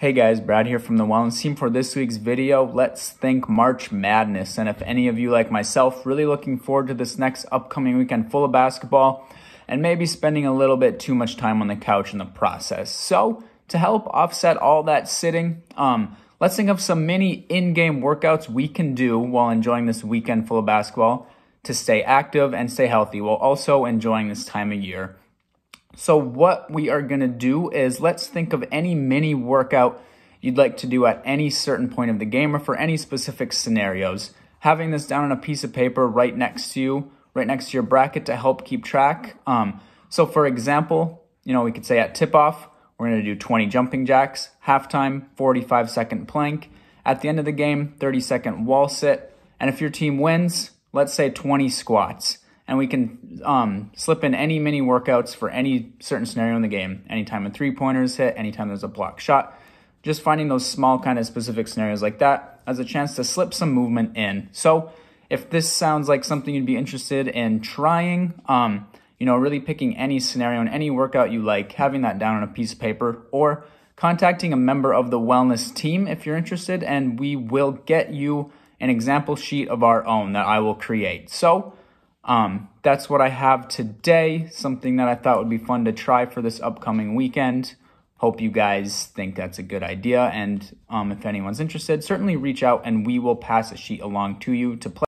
Hey guys, Brad here from The Wellness Team. For this week's video, let's think March Madness. And if any of you, like myself, really looking forward to this next upcoming weekend full of basketball and maybe spending a little bit too much time on the couch in the process. So, to help offset all that sitting, um, let's think of some mini in game workouts we can do while enjoying this weekend full of basketball to stay active and stay healthy while also enjoying this time of year so what we are going to do is let's think of any mini workout you'd like to do at any certain point of the game or for any specific scenarios. Having this down on a piece of paper right next to you, right next to your bracket to help keep track. Um, so for example, you know, we could say at tip off, we're going to do 20 jumping jacks, halftime, 45 second plank. At the end of the game, 30 second wall sit. And if your team wins, let's say 20 squats and we can um, slip in any mini workouts for any certain scenario in the game. Anytime a three pointer is hit, anytime there's a block shot, just finding those small kind of specific scenarios like that as a chance to slip some movement in. So if this sounds like something you'd be interested in trying, um, you know, really picking any scenario and any workout you like, having that down on a piece of paper, or contacting a member of the wellness team if you're interested, and we will get you an example sheet of our own that I will create. So, um, that's what I have today, something that I thought would be fun to try for this upcoming weekend. Hope you guys think that's a good idea. And um, if anyone's interested, certainly reach out and we will pass a sheet along to you to play.